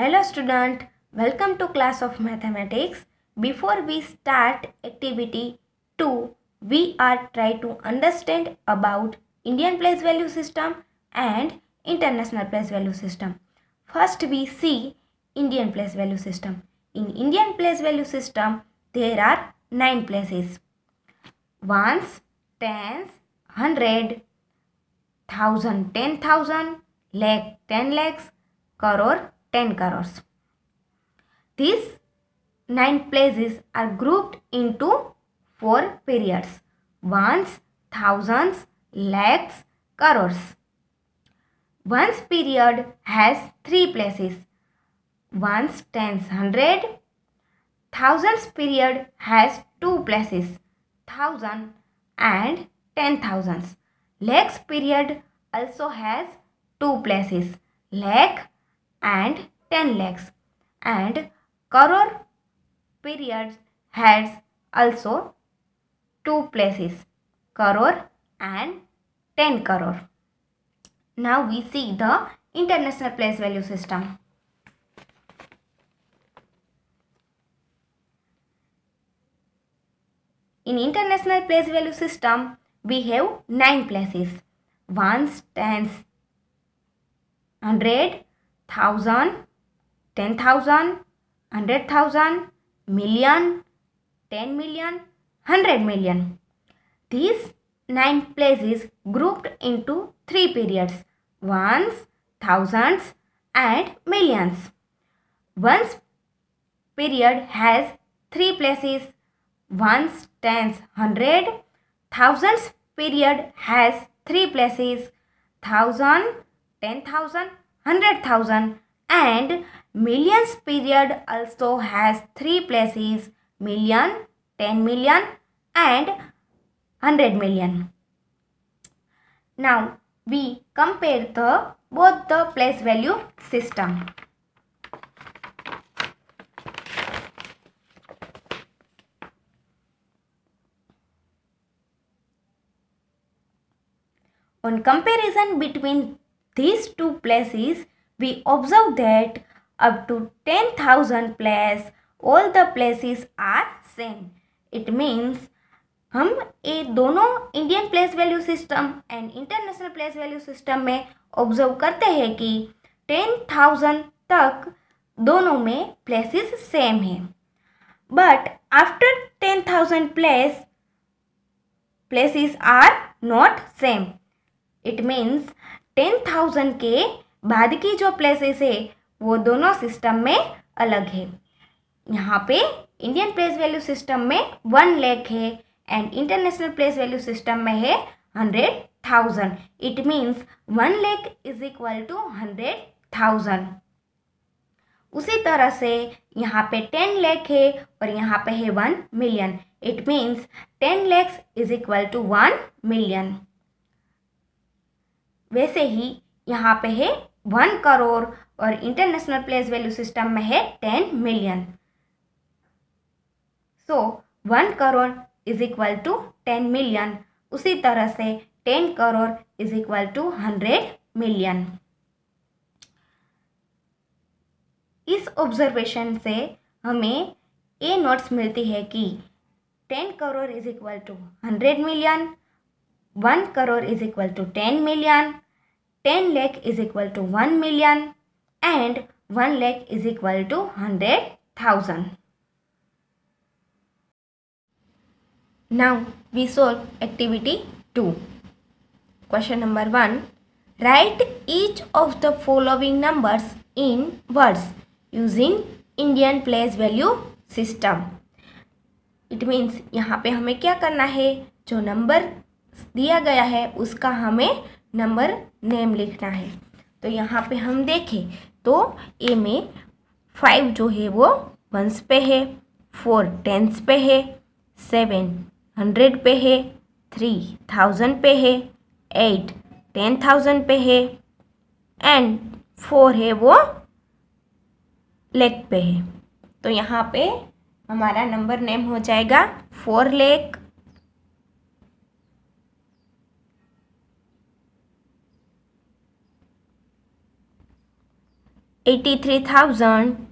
Hello student, welcome to class of mathematics. Before we start activity 2, we are trying to understand about Indian place value system and international place value system. First we see Indian place value system. In Indian place value system, there are 9 places. Ones, tens, hundred, thousand, ten thousand, lakh, ten lakhs, crore, 10 crores. These 9 places are grouped into 4 periods. Ones, thousands, lakhs, crores. Ones period has 3 places. Ones, tens, hundred. Thousands period has 2 places. Thousand and ten thousands. Lakhs period also has 2 places. Lakh and 10 lakhs and crore periods has also two places crore and 10 crore. Now we see the international place value system. In international place value system, we have 9 places. 1 stands 100, thousand, ten thousand, hundred thousand, million, ten million, hundred million. These nine places grouped into three periods ones, thousands, and millions. Ones period has three places ones, tens, hundred, thousands period has three places thousand, ten thousand, 100,000 and millions period also has three places million, 10 million and 100 million. Now we compare the both the place value system. On comparison between these two places, we observe that up to 10,000 place, all the places are same. It means हम ये दोनों Indian place value system and international place value system में observe करते हैं कि ten thousand तक दोनों में प्लेसेस सेम है but after ten thousand place places are not same it means ten thousand के बाद की जो प्लेसेस है वो दोनों सिस्टम में अलग है यहाँ पे इंडियन प्लेस वैल्यू सिस्टम में वन लेख है and international place value system में है hundred thousand it means one lakh is equal to hundred thousand उसी तरह से यहाँ पे टेन लेख है और यहाँ पे है one million it means ten lakhs is equal to one million वैसे ही यहाँ पे है वन करोड़ और इंटरनेशनल प्लेस वैल्यू सिस्टम में है ten million so one crore is equal to ten million उसी तरह से ten crore is equal to hundred million इस ऑब्जर्वेशन से हमें ये नोट्स मिलती है कि ten crore is equal to hundred million one crore is equal to ten million ten lakh is equal to one million and one lakh is equal to hundred thousand now we solve activity two question number one right each of the following numbers in words using Indian place value system it means यहाँ पे हमें क्या करना है जो number दिया गया है उसका हमें नंबर नेम लिखना है तो यहाँ पे हम देखें तो ए में फाइव जो है वो वंस पे है फोर टेंस पे है सेवन हंड्रेड पे है थ्री थाउजेंड पे है एट टेन थाउजेंड पे है एंड फोर है वो लेक पे है तो यहाँ पे हमारा नंबर नेम हो जाएगा four lakh eighty-three thousand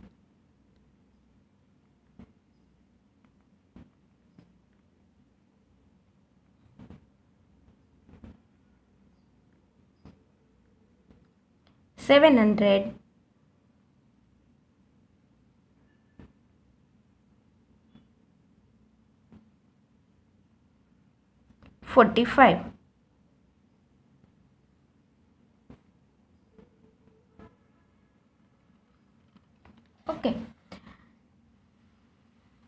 seven hundred forty-five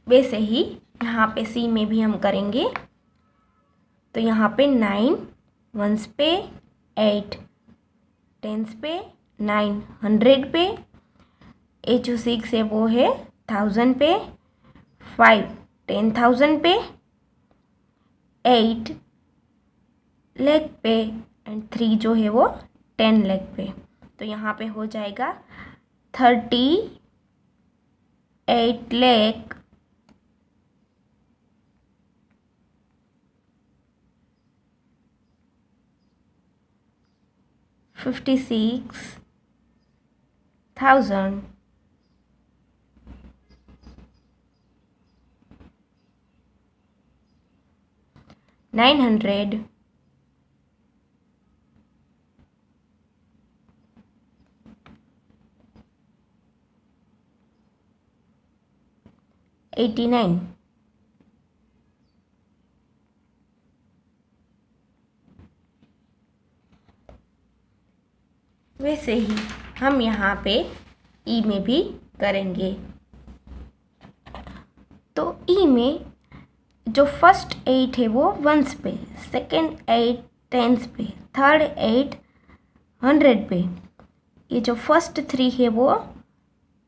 वैसे ही यहाँ पे सी में भी हम करेंगे तो यहाँ पे नाइन वंस पे एट टेंस पे नाइन हंड्रेड पे ए जो सिक्स है वो है थाउजेंड पे फाइव टेन थाउजेंड पे एट लेग पे एंड थ्री जो है वो टेन लेग पे तो यहाँ पे हो जाएगा thirty eight lakh fifty six thousand nine hundred eighty nine वैसे ही हम यहाँ पे ई में भी करेंगे तो ई में जो फर्स्ट एट है वो वंस पे सेकेंड एट टेंस पे थर्ड एट हंड्रेड पे ये जो फर्स्ट थ्री है वो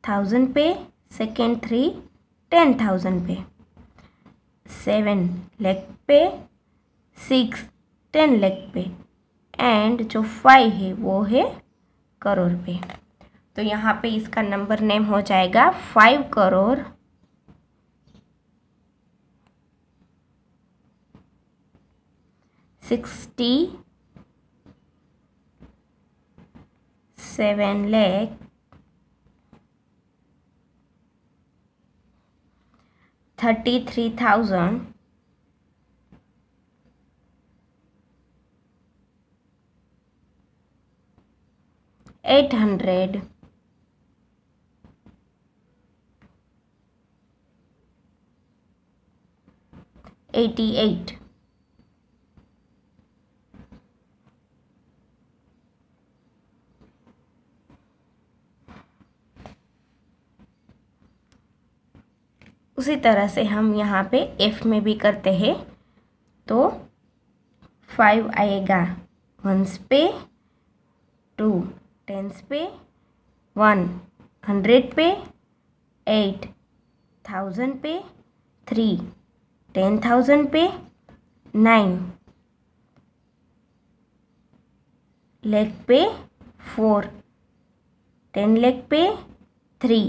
थाउजेंड पे सेकेंड थ्री टेन थाउजेंड पे सेवन लेग पे सिक्स टेन लेग पे एंड जो फाइव है वो है करोड़ पे तो यहाँ पे इसका नंबर नेम हो जाएगा five crore sixty seven lakh thirty three thousand eight hundred eighty eight उसी तरह से हम यहाँ पे एफ में भी करते हैं तो फाइव आएगा वंस पे टू टेंस पे वन हंड्रेड पे एट थाउजेंड पे थ्री टेन थाउजेंड पे नाइन लेग पे फोर टेन लेग पे थ्री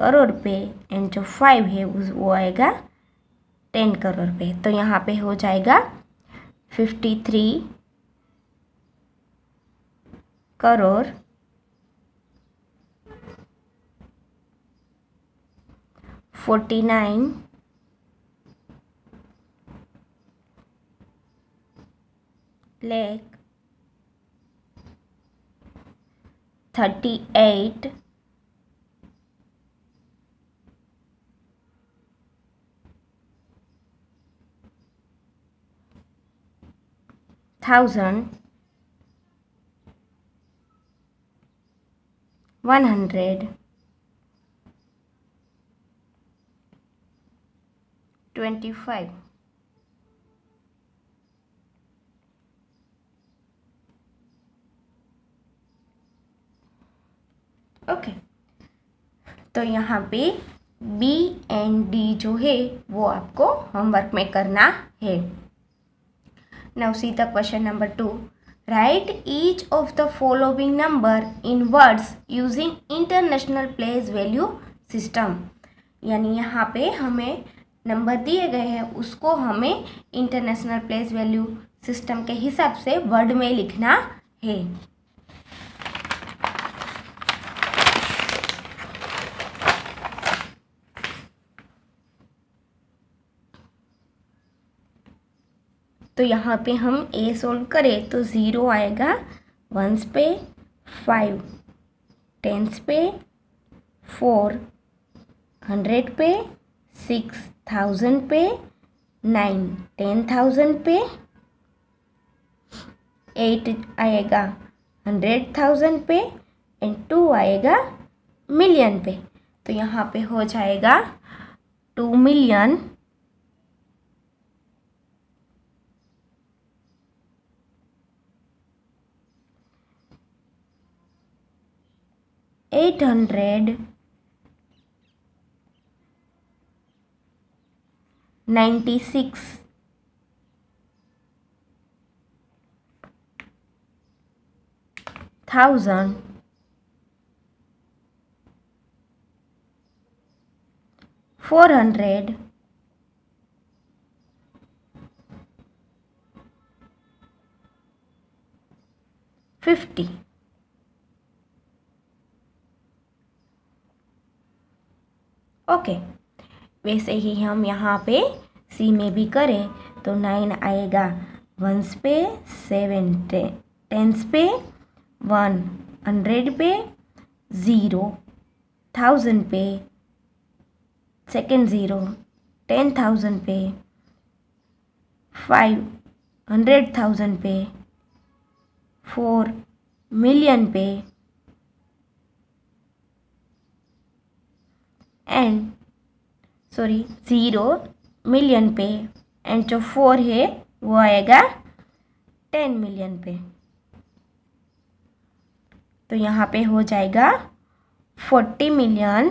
करोड़ पे एंड जो फाइव है वो आएगा टेन करोड़ पे तो यहाँ पे हो जाएगा fifty three crore forty nine lakh thirty eight thousand one hundred twenty five okay तो यहाँ पे बी एंड डी जो है वो आपको होमवर्क में करना है नवसी तक question number two Write each of the following number in words using international place value system. यानी यहाँ पे हमें नंबर दिए गए हैं उसको हमें इंटरनेशनल प्लेस वैल्यू सिस्टम के हिसाब से वर्ड में लिखना है तो यहाँ पे हम ए सोल्व करें तो ज़ीरो आएगा वंस पे फाइव टेंस पे फोर हंड्रेड पे सिक्स थाउजेंड पे नाइन टेन थाउजेंड पे एट आएगा हंड्रेड थाउजेंड पे एंड टू आएगा मिलियन पे तो यहाँ पे हो जाएगा two million eight hundred ninety six. Thousand four hundred fifty okay वैसे ही हम यहाँ पे सी में भी करें तो नाइन आएगा वंस पे सेवन टेंस पे वन हंड्रेड पे ज़ीरो थाउजेंड पे सेकेंड ज़ीरो टेन थाउजेंड पे फाइव हंड्रेड थाउजेंड पे फोर मिलियन पे एंड सॉरी ज़ीरो मिलियन पे एंड जो फोर है वो आएगा टेन मिलियन पे तो यहाँ पे हो जाएगा forty million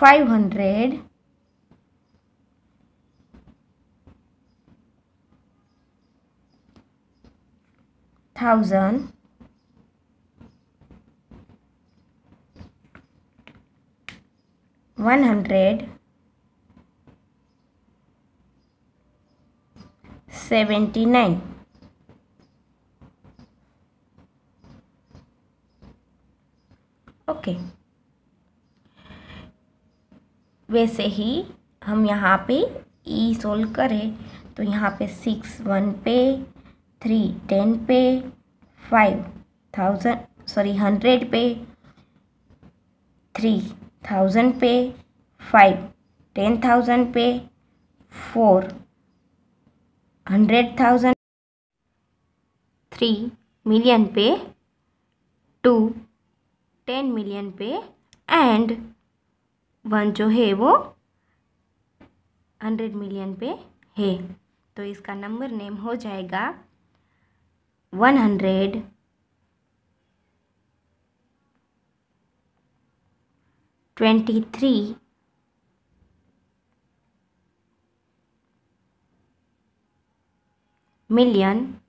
five hundred thousand one hundred seventy nine okay वैसे ही हम यहाँ पे ई सोल्व करें तो यहाँ पे सिक्स वन पे थ्री टेन पे फाइव थाउजेंड सॉरी हंड्रेड पे थ्री थाउजेंड पे फाइव टेन थाउजेंड पे four hundred thousand three million पे टू टेन मिलियन पे एंड वन जो है वो हंड्रेड मिलियन पे है तो इसका नंबर नेम हो जाएगा one hundred twenty three million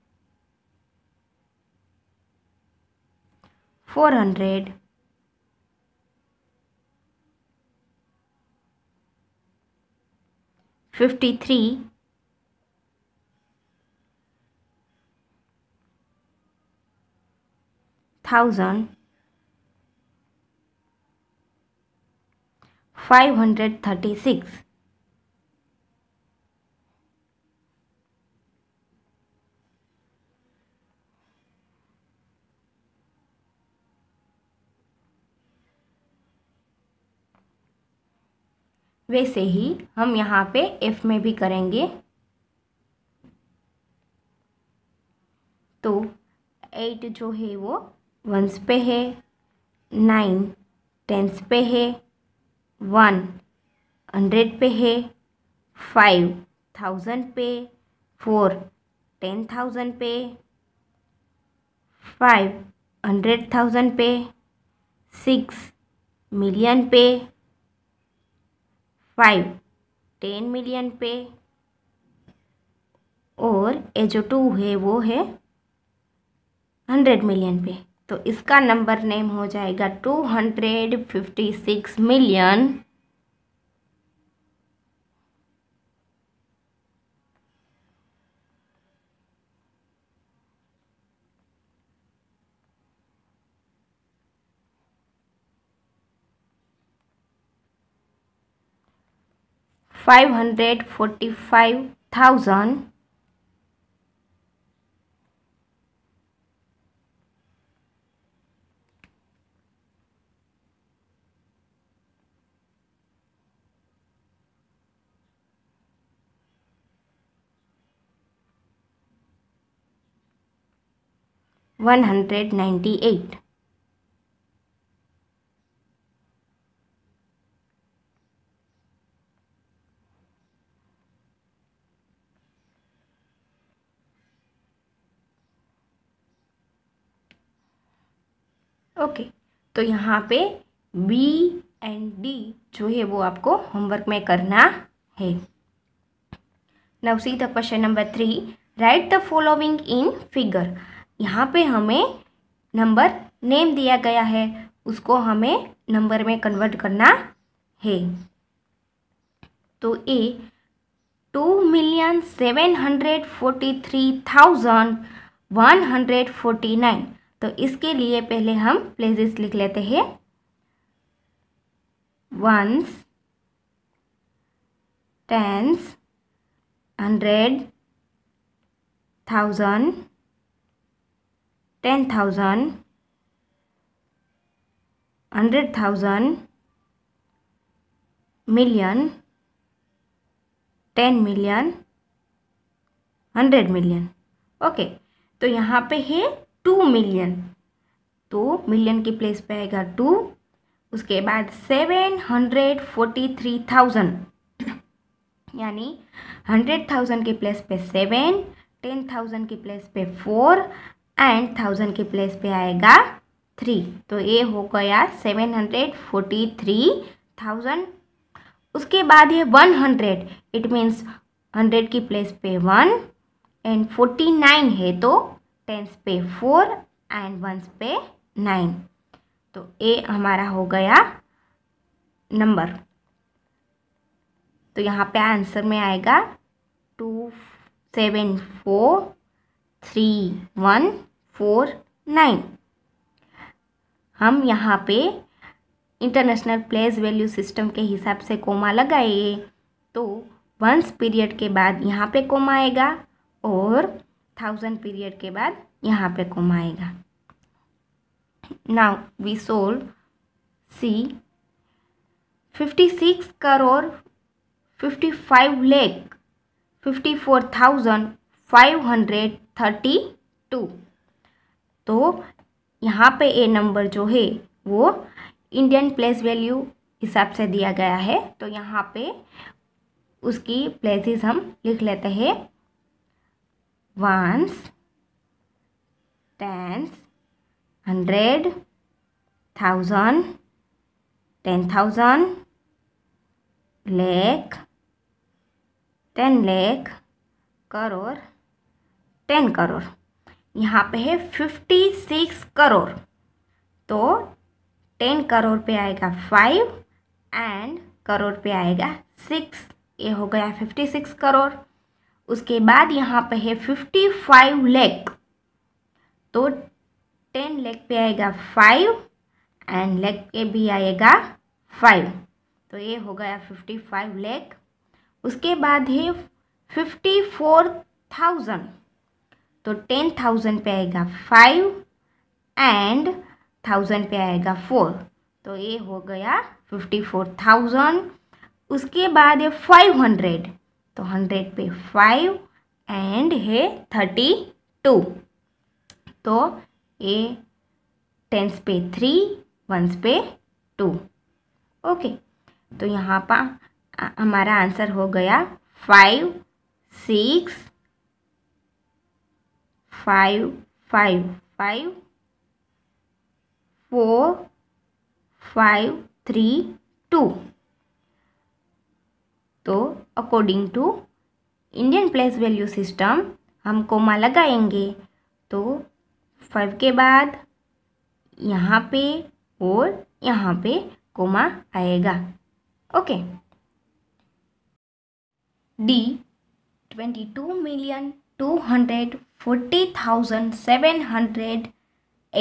four hundred fifty three thousand five hundred thirty six वैसे ही हम यहाँ पे एफ में भी करेंगे तो एट जो है वो वंस पे है नाइन टेंस पे है वन हंड्रेड पे है फाइव थाउजेंड पे फोर टेन थाउजेंड पे फाइव हंड्रेड थाउजेंड पे सिक्स मिलियन पे फाइव टेन मिलियन पे और ये जो टू है वो है हंड्रेड मिलियन पे तो इसका नंबर नेम हो जाएगा two hundred fifty six million five hundred forty five thousand one hundred eight okay तो यहाँ पे बी एंड डी जो है वो आपको होमवर्क में करना है now the question number three write the following in figure यहाँ पे हमें नंबर नेम दिया गया है उसको हमें नंबर में कन्वर्ट करना है तो a two million seven hundred forty three thousand one hundred forty nine तो इसके लिए पहले हम प्लेसेस लिख लेते हैं ones tens hundred thousand ten thousand hundred thousand million ten million hundred million okay तो यहाँ पे है टू मिलियन तो मिलियन की प्लेस पे आएगा टू उसके बाद seven hundred forty three thousand यानी हंड्रेड थाउजेंड की प्लेस पे सेवन टेन थाउजेंड की प्लेस पे फोर एंड थाउजेंड के प्लेस पे आएगा थ्री तो ये हो गया seven hundred forty three thousand उसके बाद ये one hundred it means hundred की प्लेस पे वन एंड फोर्टी नाइन है तो टेंस पे फोर एंड वंस पे नाइन तो ए हमारा हो गया नंबर तो यहाँ पे आंसर में आएगा two seven four three one four nine हम यहाँ पे इंटरनेशनल प्लेस वैल्यू सिस्टम के हिसाब से कोमा लगाइए तो वंस पीरियड के बाद यहाँ पे कोमा आएगा और थाउजेंड पीरियड के बाद यहाँ पे कोमा आएगा now we solve C fifty six crore fifty five lakh fifty four thousand five hundred thirty two तो यहाँ पे ए नंबर जो है वो इंडियन प्लेस वैल्यू हिसाब से दिया गया है तो यहाँ पे उसकी प्लेसेस हम लिख लेते हैं ones tens hundred thousand ten thousand lakh ten lakh crore ten crore यहाँ पे है फिफ्टी सिक्स करोड़ तो टेन करोड़ पे आएगा फाइव एंड करोड़ पे आएगा सिक्स ये हो गया फिफ्टी सिक्स करोड़ उसके बाद यहाँ पे है फिफ्टी फाइव लेख तो टेन लेख पे आएगा फाइव एंड लेख पे भी आएगा फाइव तो ये हो गया फिफ्टी फाइव लेख उसके बाद है फिफ्टी फोर थाउजेंड तो टेन थाउजेंड पे आएगा फाइव एंड थाउजेंड पे आएगा फोर तो ये हो गया फिफ्टी फोर थाउजेंड उसके बाद ये फाइव हंड्रेड तो हंड्रेड पे फाइव एंड है थर्टी टू तो ए टेंस पे थ्री वंस पे टू ओके तो यहाँ पर हमारा आंसर हो गया five six five five five four five three two तो according to Indian place value system हम कोमा लगाएंगे तो फाइव के बाद यहाँ पे और यहाँ पे कोमा आएगा okay D twenty two million two hundred forty thousand seven hundred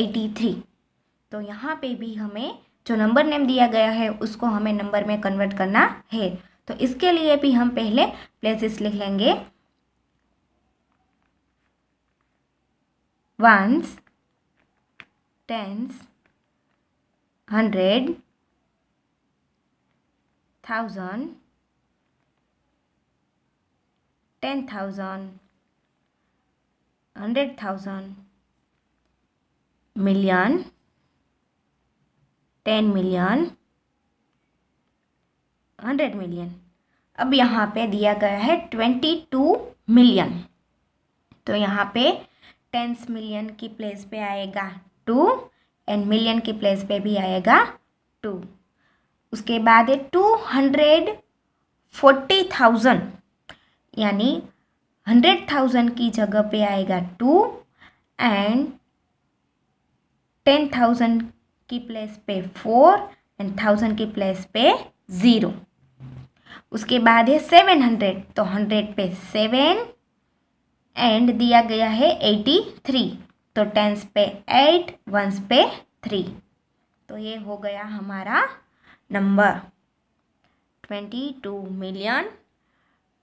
eighty three तो यहाँ पे भी हमें जो नंबर नेम दिया गया है उसको हमें नंबर में कन्वर्ट करना है तो इसके लिए भी हम पहले प्लेसेस लिख लेंगे ones tens hundred thousand ten thousand hundred thousand million ten million hundred million अब यहाँ पे दिया गया है ट्वेंटी टू मिलियन तो यहाँ पे टेंस मिलियन की प्लेस पे आएगा टू एंड मिलियन की प्लेस पे भी आएगा टू उसके बाद है टू हंड्रेड फोर्टी थाउजेंड यानी हंड्रेड थाउजेंड की जगह पे आएगा टू एंड टेन थाउजेंड की प्लेस पे फोर एंड थाउजेंड की प्लेस पे ज़ीरो उसके बाद है सेवन हंड्रेड तो हंड्रेड पे सेवन एंड दिया गया है एटी थ्री तो टेंस पे एट वंस पे थ्री तो ये हो गया हमारा number twenty two million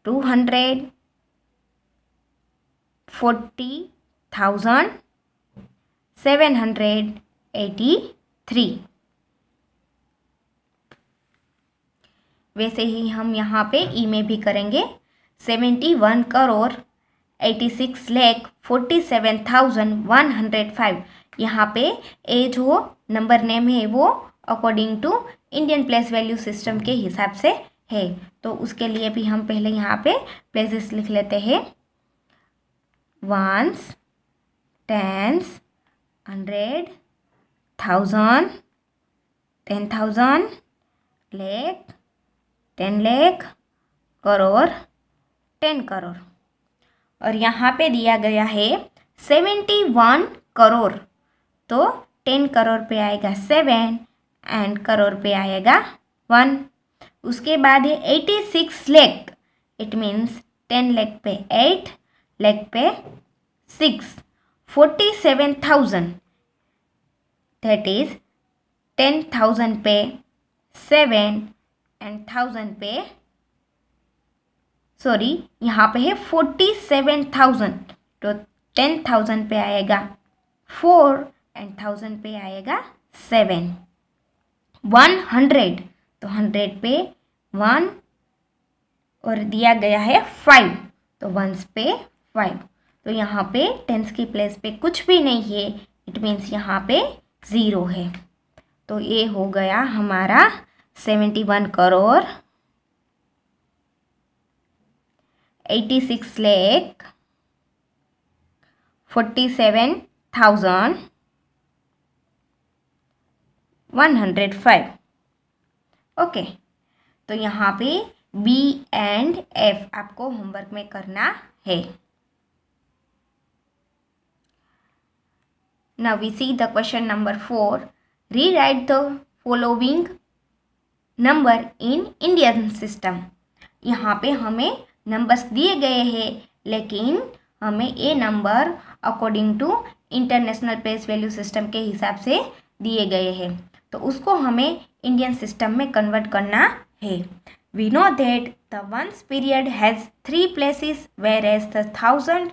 two hundred forty thousand seven hundred eighty three वैसे ही हम यहाँ पे ई e में भी करेंगे seventy one crore eighty six lakh forty seven thousand one hundred five यहाँ पे ए जो नंबर नेम है वो according to Indian place value system के हिसाब से है तो उसके लिए भी हम पहले यहाँ पे प्लेसेस लिख लेते हैं ones tens hundred thousand ten thousand lakh ten lakh crore ten crore और यहाँ पे दिया गया है सेवेंटी वन करोड़ तो टेन करोड़ पे आएगा सेवन एंड करोड़ पे आएगा वन उसके बाद है eighty six lakh it means ten lakh पे एट लेग पे six forty seven thousand is ten thousand पे सेवन एंड थाउजेंड पे सॉरी यहाँ पे है फोर्टी सेवन थाउजेंड तो टेन थाउजेंड पे आएगा फोर एंड थाउजेंड पे आएगा सेवन वन हंड्रेड तो हंड्रेड पे वन और दिया गया है फाइव तो वंस पे फाइव तो यहाँ पे टेंस की प्लेस पे कुछ भी नहीं है इट मीन्स यहाँ पे ज़ीरो है तो ये हो गया हमारा seventy one crore eighty six lakh forty seven thousand one hundred five okay तो यहाँ पे बी एंड एफ आपको होमवर्क में करना है Now we see the question number 4. Rewrite the following number in Indian system यहाँ पे हमें नंबर्स दिए गए हैं लेकिन हमें ये number according to international place value system के हिसाब से दिए गए हैं तो उसको हमें इंडियन सिस्टम में कन्वर्ट करना है we know that the ones period has three places whereas the thousand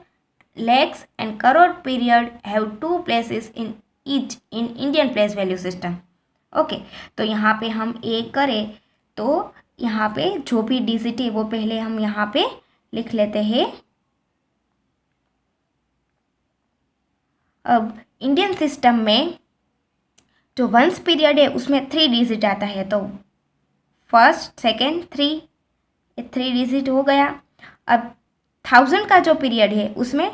lakhs and crore period have two places in each in Indian place value system. Okay okay, तो यहाँ पे हम ए करें तो यहाँ पे जो भी डिजिट है वो पहले हम यहाँ पे लिख लेते हैं अब इंडियन सिस्टम में जो वंस पीरियड है उसमें थ्री डिजिट आता है तो first second three three digit हो गया अब थाउजेंड का जो पीरियड है उसमें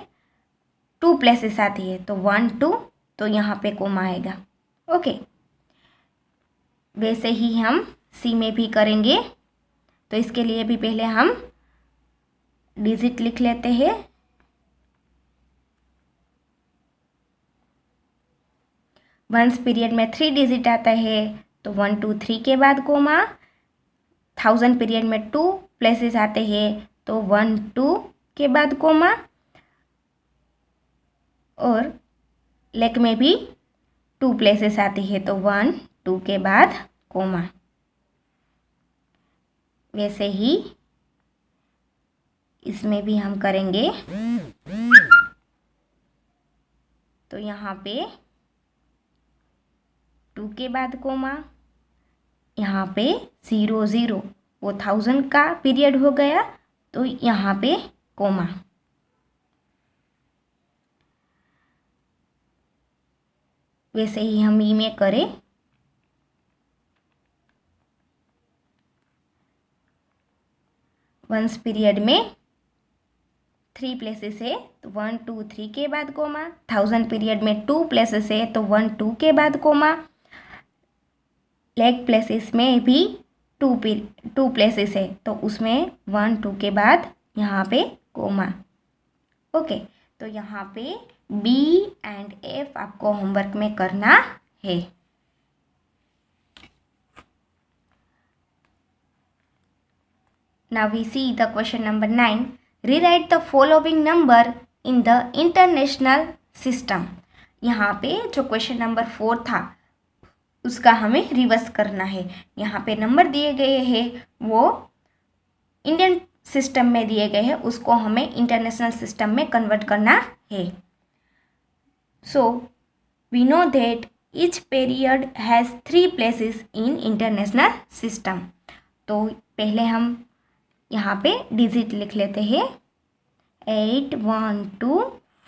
टू प्लेसेस आती है तो वन टू तो यहाँ पे कोमा आएगा ओके वैसे ही हम सी में भी करेंगे तो इसके लिए भी पहले हम डिजिट लिख लेते हैं वंस पीरियड में थ्री डिजिट आता है तो वन टू थ्री के बाद कोमा थाउजेंड पीरियड में टू प्लेसेस आते हैं तो वन टू के बाद कोमा और लेक में भी टू प्लेसेस आती है तो वन टू के बाद कोमा वैसे ही इसमें भी हम करेंगे तो यहाँ पे टू के बाद कोमा यहाँ पे ज़ीरो ज़ीरो वो थाउजेंड का पीरियड हो गया तो यहाँ पे कोमा वैसे ही हम ई में करें वंस पीरियड में थ्री प्लेसेस है तो वन टू थ्री के बाद कोमा थाउजेंड पीरियड में टू प्लेसेस है तो वन टू के बाद कोमा लेग प्लेसेस में भी टू टू प्लेसेस है तो उसमें वन टू के बाद यहाँ पे कोमा ओके तो यहाँ पे बी एंड एफ आपको होमवर्क में करना है Now we see the question number nine rewrite the following number in the international system यहाँ पे जो क्वेश्चन नंबर फोर था उसका हमें रिवर्स करना है यहाँ पे नंबर दिए गए हैं वो इंडियन सिस्टम में दिए गए हैं उसको हमें इंटरनेशनल सिस्टम में कन्वर्ट करना है So we know that each period has three places in international system. तो पहले हम यहाँ पे डिजिट लिख लेते हैं eight one two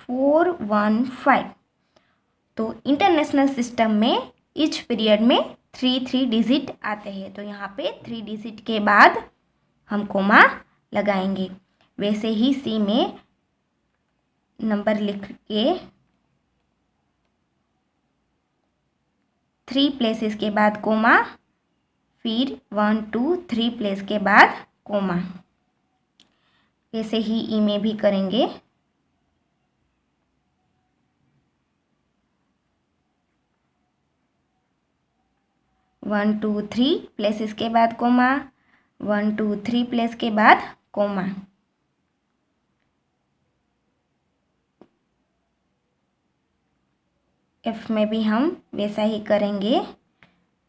four one five तो इंटरनेशनल सिस्टम में इच पीरियड में थ्री थ्री डिजिट आते हैं तो यहाँ पे थ्री डिजिट के बाद हम कोमा लगाएंगे वैसे ही सी में नंबर लिख के थ्री प्लेसेस के बाद कोमा फिर वन टू थ्री प्लेस के बाद कोमा ऐसे ही ई e में भी करेंगे वन टू थ्री प्लेसेस के बाद comma one two three place के बाद कोमा एफ में भी हम वैसा ही करेंगे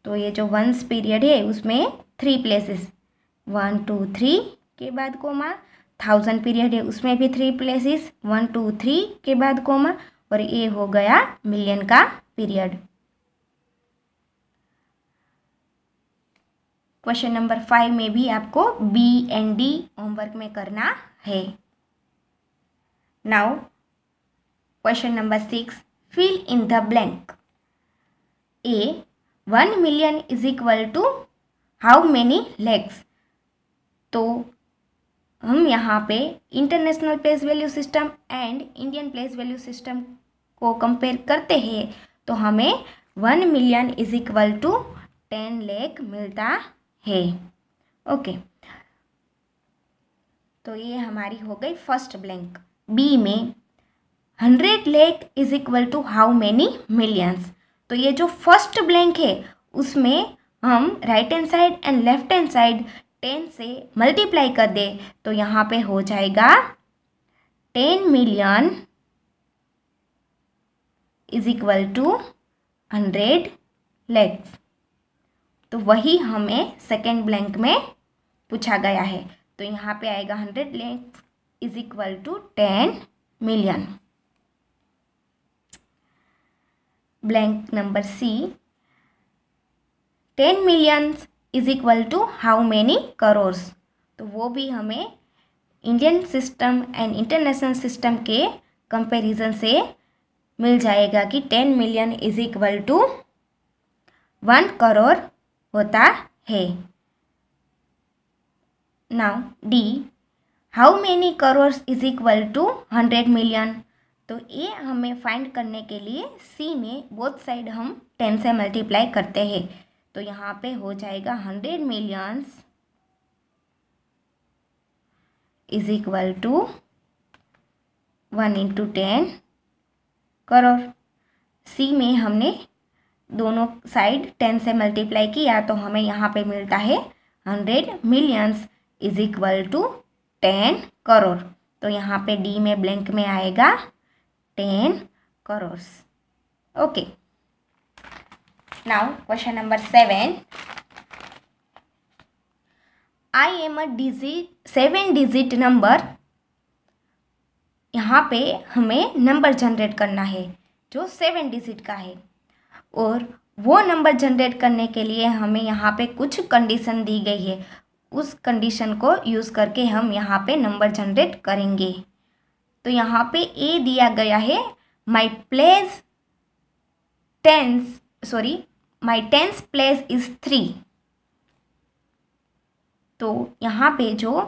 तो ये जो वंस पीरियड है उसमें three places one two three के बाद कोमा थाउजेंड पीरियड है उसमें भी three places one two three के बाद कोमा और ये हो गया मिलियन का पीरियड क्वेश्चन नंबर फाइव में भी आपको बी एंड डी होमवर्क में करना है now question number six fill in the blank. A. 1 million is equal to how many legs? तो हम यहाँ पे international place value system and Indian place value system को कंपेयर करते हैं तो हमें one million is equal to ten lakh मिलता है ओके तो ये हमारी हो गई फर्स्ट ब्लैंक बी में hundred lakh is equal to how many millions तो ये जो फर्स्ट ब्लैंक है उसमें हम right hand side and left hand side ten से मल्टीप्लाई कर दे तो यहाँ पे हो जाएगा ten million is equal to hundred lakhs तो वही हमें सेकेंड ब्लैंक में पूछा गया है तो यहाँ पे आएगा hundred lakhs is equal to ten million blank number C. 10 millions is equal to how many crores तो वो भी हमें Indian system and international system के कंपैरिजन से मिल जाएगा कि ten million is equal to one crore होता है now D how many crores is equal to hundred million तो ए हमें फाइंड करने के लिए सी में बोथ साइड हम टेन से मल्टीप्लाई करते हैं तो यहाँ पे हो जाएगा hundred millions is equal to one into ten crore C में हमने दोनों साइड टेन से मल्टीप्लाई किया तो हमें यहाँ पे मिलता है hundred millions is equal to ten crore तो यहाँ पे डी में ब्लैंक में आएगा 10 crores okay now question number 7 i am a digit seven digit number यहाँ पे हमें नंबर जनरेट करना है जो सेवन डिजिट का है और वो नंबर जनरेट करने के लिए हमें यहाँ पे कुछ कंडीशन दी गई है उस कंडीशन को यूज़ करके हम यहाँ पे नंबर जनरेट करेंगे तो यहाँ पे ए दिया गया है my place tens sorry my tens place is three तो यहाँ पे जो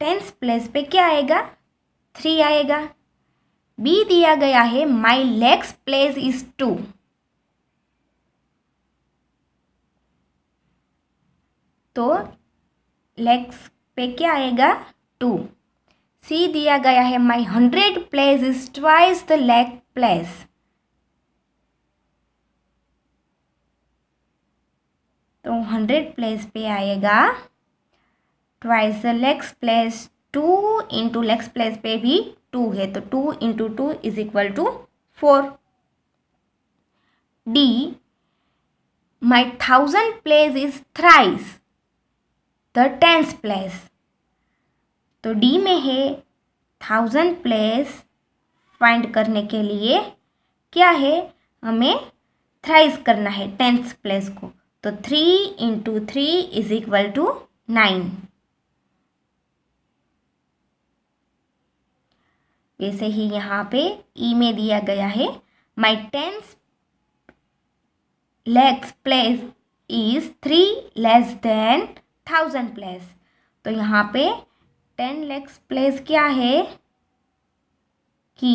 टेंस प्लेस पे क्या आएगा थ्री आएगा बी दिया गया है my lakhs place is two तो लेग्स पे क्या आएगा टू सी दिया गया है my hundred place is twice the lakh place तो हंड्रेड प्लेस पे आएगा twice the lakhs place two into lakhs place पे भी टू है तो two into two is equal to four D my thousand place is thrice the tens place तो D में है थाउजेंड प्लेस फाइंड करने के लिए क्या है हमें थ्राइज करना है टेंथ प्लेस को तो three into three is equal to nine वैसे ही यहाँ पे ई e में दिया गया है my tens lakhs place is three less than thousand place तो यहाँ पे टेन लेग्स प्लेस क्या है कि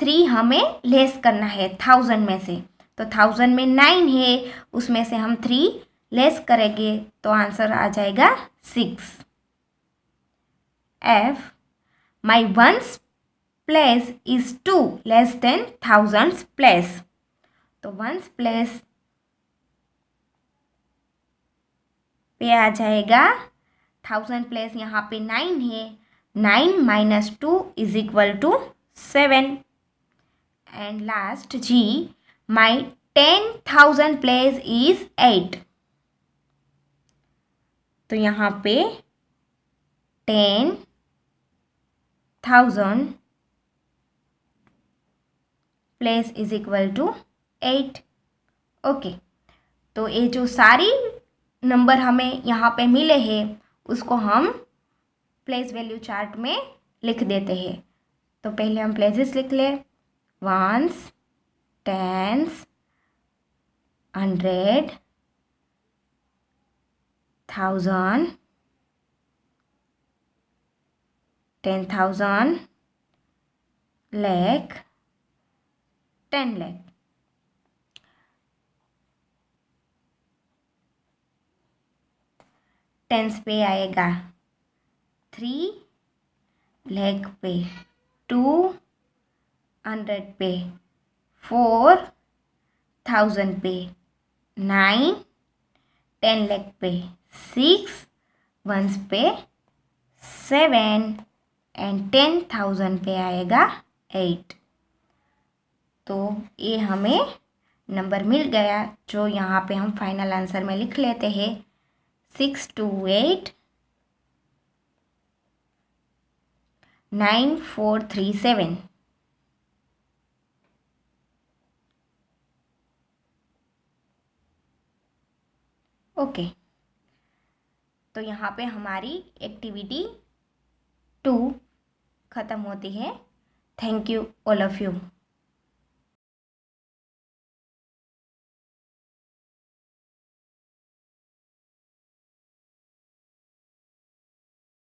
थ्री हमें लेस करना है थाउजेंड में से तो थाउजेंड में नाइन है उसमें से हम थ्री लेस करेंगे तो आंसर आ जाएगा six F my ones place is two less than thousand place तो वंस प्लेस पे आ जाएगा थाउजेंड प्लस यहाँ पे नाइन है nine minus two is equal to seven and last G my ten thousand plus is eight तो यहाँ पे ten thousand plus is equal to eight okay तो ये जो सारी नंबर हमें यहाँ पे मिले हैं उसको हम प्लेस वैल्यू चार्ट में लिख देते हैं तो पहले हम प्लेसेस लिख लें ones tens hundred thousand ten thousand lakh ten lakh tens पे आएगा थ्री लेग पे टू हंड्रेड पे फोर थाउजेंड पे नाइन टेन लेग पे सिक्स वंस पे सेवन एंड टेन थाउजेंड पे आएगा एट तो ये हमें नंबर मिल गया जो यहाँ पे हम फाइनल आंसर में लिख लेते हैं six two eight nine four three seven okay तो यहाँ पे हमारी एक्टिविटी टू ख़त्म होती है thank you all of you